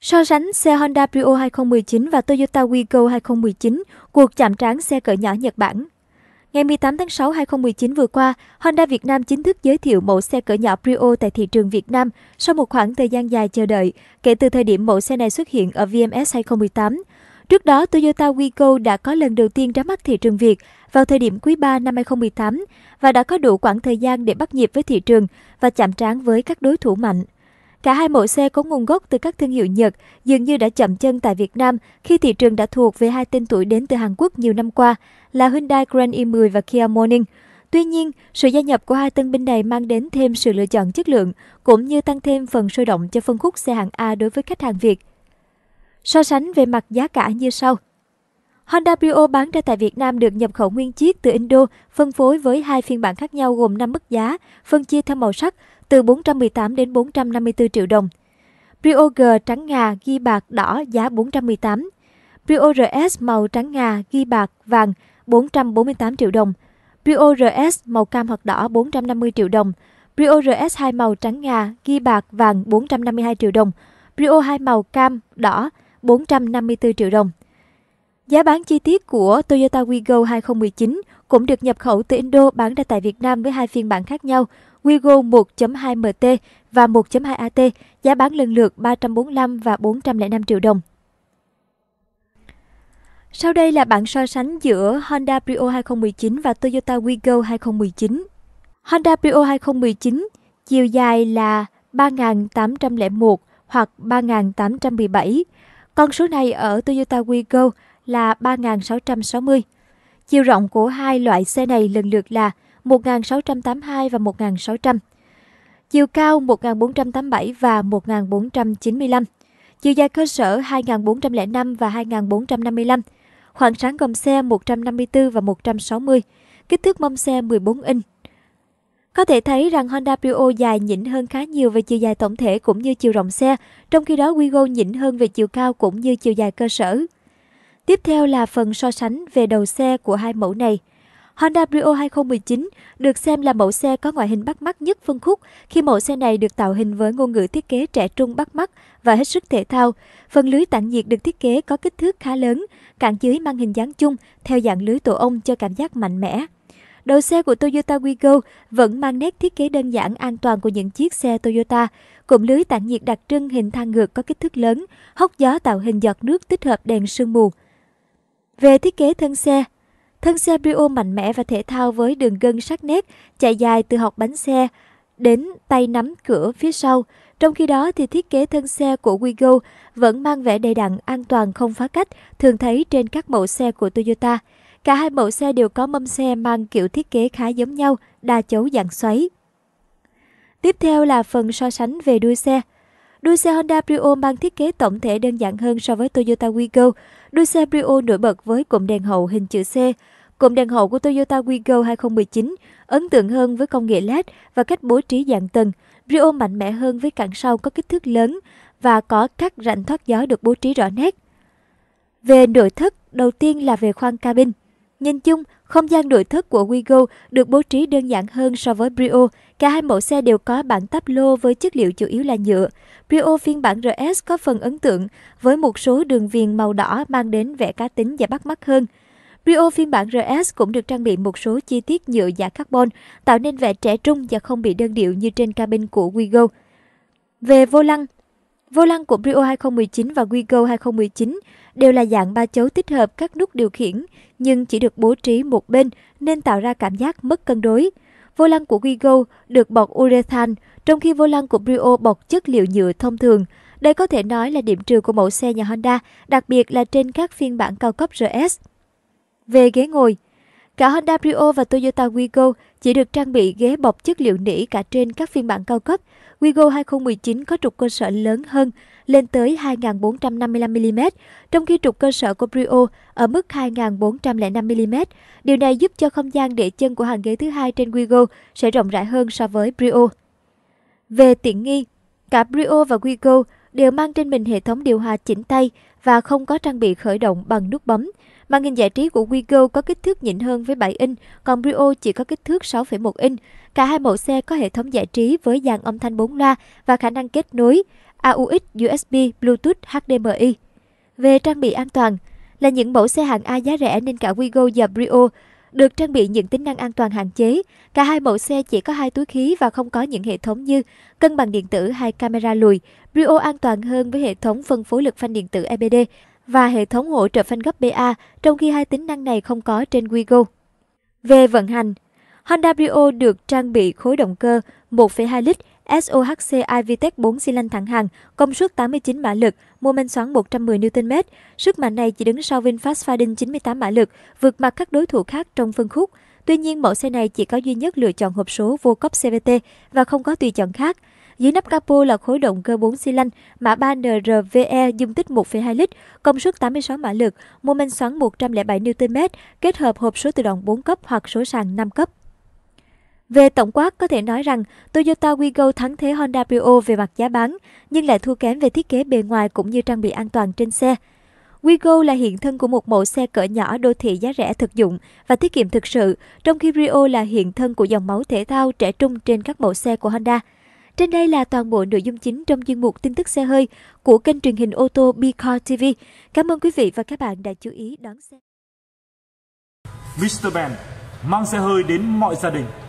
So sánh xe Honda Prio 2019 và Toyota Wigo 2019, cuộc chạm trán xe cỡ nhỏ Nhật Bản. Ngày 18 tháng 6 2019 vừa qua, Honda Việt Nam chính thức giới thiệu mẫu xe cỡ nhỏ Prio tại thị trường Việt Nam sau một khoảng thời gian dài chờ đợi kể từ thời điểm mẫu xe này xuất hiện ở VMS 2018. Trước đó, Toyota Wigo đã có lần đầu tiên ra mắt thị trường Việt vào thời điểm quý 3 năm 2018 và đã có đủ khoảng thời gian để bắt nhịp với thị trường và chạm trán với các đối thủ mạnh. Cả hai mẫu xe có nguồn gốc từ các thương hiệu Nhật, dường như đã chậm chân tại Việt Nam khi thị trường đã thuộc về hai tên tuổi đến từ Hàn Quốc nhiều năm qua là Hyundai Grand i10 và Kia Morning. Tuy nhiên, sự gia nhập của hai tân binh này mang đến thêm sự lựa chọn chất lượng, cũng như tăng thêm phần sôi động cho phân khúc xe hạng A đối với khách hàng Việt. So sánh về mặt giá cả như sau. Honda Brio bán ra tại Việt Nam được nhập khẩu nguyên chiếc từ Indo, phân phối với hai phiên bản khác nhau gồm 5 mức giá, phân chia theo màu sắc, từ 418 đến 454 triệu đồng. Brio G trắng ngà ghi bạc đỏ giá 418. Brio RS màu trắng ngà ghi bạc vàng 448 triệu đồng. Brio RS màu cam hoặc đỏ 450 triệu đồng. Brio RS 2 màu trắng ngà ghi bạc vàng 452 triệu đồng. Brio 2 màu cam đỏ 454 triệu đồng. Giá bán chi tiết của Toyota Wigo 2019 cũng được nhập khẩu từ Indo bán ra tại Việt Nam với hai phiên bản khác nhau, Wigo 1.2 MT và 1.2 AT, giá bán lần lượt 345 và 405 triệu đồng. Sau đây là bảng so sánh giữa Honda Prio 2019 và Toyota Wigo 2019. Honda Prio 2019 chiều dài là 3.801 hoặc 3.817. Con số này ở Toyota Wigo là 3.660. Chiều rộng của hai loại xe này lần lượt là 1682 và 1600. Chiều cao 1487 và 1495. Chiều dài cơ sở 2405 và 2455. Khoảng sáng gầm xe 154 và 160. Kích thước mâm xe 14 inch. Có thể thấy rằng Honda Brio dài nhỉnh hơn khá nhiều về chiều dài tổng thể cũng như chiều rộng xe, trong khi đó Wigo nhỉnh hơn về chiều cao cũng như chiều dài cơ sở. Tiếp theo là phần so sánh về đầu xe của hai mẫu này. Honda Brio 2019 được xem là mẫu xe có ngoại hình bắt mắt nhất phân khúc khi mẫu xe này được tạo hình với ngôn ngữ thiết kế trẻ trung bắt mắt và hết sức thể thao. Phần lưới tản nhiệt được thiết kế có kích thước khá lớn, cản dưới mang hình dáng chung theo dạng lưới tổ ong cho cảm giác mạnh mẽ. Đầu xe của Toyota Wigo vẫn mang nét thiết kế đơn giản an toàn của những chiếc xe Toyota. Cụm lưới tản nhiệt đặc trưng hình thang ngược có kích thước lớn, hốc gió tạo hình giọt nước tích hợp đèn sương mù. Về thiết kế thân xe, thân xe Brio mạnh mẽ và thể thao với đường gân sắc nét chạy dài từ hộc bánh xe đến tay nắm cửa phía sau. Trong khi đó thì thiết kế thân xe của Wigo vẫn mang vẻ đầy đặn, an toàn không phá cách thường thấy trên các mẫu xe của Toyota. Cả hai mẫu xe đều có mâm xe mang kiểu thiết kế khá giống nhau, đa chấu dạng xoáy. Tiếp theo là phần so sánh về đuôi xe. Đuôi xe Honda Brio mang thiết kế tổng thể đơn giản hơn so với Toyota Wigo. Đuôi xe Brio nổi bật với cụm đèn hậu hình chữ C. Cụm đèn hậu của Toyota Wigo 2019 ấn tượng hơn với công nghệ LED và cách bố trí dạng tầng. Brio mạnh mẽ hơn với cản sau có kích thước lớn và có các rãnh thoát gió được bố trí rõ nét. Về nội thất, đầu tiên là về khoang cabin. Nhìn chung, không gian nội thất của Wigo được bố trí đơn giản hơn so với Brio. Cả hai mẫu xe đều có bản táp lô với chất liệu chủ yếu là nhựa. Brio phiên bản RS có phần ấn tượng với một số đường viền màu đỏ mang đến vẻ cá tính và bắt mắt hơn. Brio phiên bản RS cũng được trang bị một số chi tiết nhựa giả carbon, tạo nên vẻ trẻ trung và không bị đơn điệu như trên cabin của Wigo. Về vô lăng, Vô lăng của Brio 2019 và WeGo 2019 đều là dạng ba chấu tích hợp các nút điều khiển nhưng chỉ được bố trí một bên nên tạo ra cảm giác mất cân đối. Vô lăng của WeGo được bọc urethane, trong khi vô lăng của Brio bọc chất liệu nhựa thông thường. Đây có thể nói là điểm trừ của mẫu xe nhà Honda, đặc biệt là trên các phiên bản cao cấp RS. Về ghế ngồi, Cả Honda Brio và Toyota Wigo chỉ được trang bị ghế bọc chất liệu nỉ cả trên các phiên bản cao cấp. Wigo 2019 có trục cơ sở lớn hơn, lên tới 2.455mm, trong khi trục cơ sở của Brio ở mức 2.405mm. Điều này giúp cho không gian để chân của hàng ghế thứ hai trên Wigo sẽ rộng rãi hơn so với Brio. Về tiện nghi, cả Brio và Wigo đều mang trên mình hệ thống điều hòa chỉnh tay và không có trang bị khởi động bằng nút bấm. Màn hình giải trí của Wigo có kích thước nhỉnh hơn với 7 inch, còn Brio chỉ có kích thước 6,1 inch. Cả hai mẫu xe có hệ thống giải trí với dàn âm thanh 4 loa và khả năng kết nối AUX, USB, Bluetooth, HDMI. Về trang bị an toàn, là những mẫu xe hạng A giá rẻ nên cả Wigo và Brio được trang bị những tính năng an toàn hạn chế. Cả hai mẫu xe chỉ có hai túi khí và không có những hệ thống như cân bằng điện tử hay camera lùi. Brio an toàn hơn với hệ thống phân phối lực phanh điện tử EBD và hệ thống hỗ trợ phanh gấp BA, trong khi hai tính năng này không có trên Wigo. Về vận hành, Honda Brio được trang bị khối động cơ 1,2 lít SOHC iVTEC 4 xi lanh thẳng hàng, công suất 89 mã lực, mô men xoắn 110 Nm. Sức mạnh này chỉ đứng sau VinFast Fadin 98 mã lực, vượt mặt các đối thủ khác trong phân khúc. Tuy nhiên, mẫu xe này chỉ có duy nhất lựa chọn hộp số vô cốc CVT và không có tùy chọn khác. Dưới nắp capo là khối động cơ 4 xi lanh, mã 3NRVE dung tích 1,2 lít, công suất 86 mã lực, mô men xoắn 107 Nm, kết hợp hộp số tự động 4 cấp hoặc số sàn 5 cấp. Về tổng quát, có thể nói rằng Toyota Wigo thắng thế Honda Brio về mặt giá bán, nhưng lại thua kém về thiết kế bề ngoài cũng như trang bị an toàn trên xe. Wigo là hiện thân của một mẫu xe cỡ nhỏ đô thị giá rẻ thực dụng và tiết kiệm thực sự, trong khi Rio là hiện thân của dòng máu thể thao trẻ trung trên các mẫu xe của Honda. Trên đây là toàn bộ nội dung chính trong chuyên mục tin tức xe hơi của kênh truyền hình ô tô Bicar TV. Cảm ơn quý vị và các bạn đã chú ý đón xem. Mr. Ben mang xe hơi đến mọi gia đình.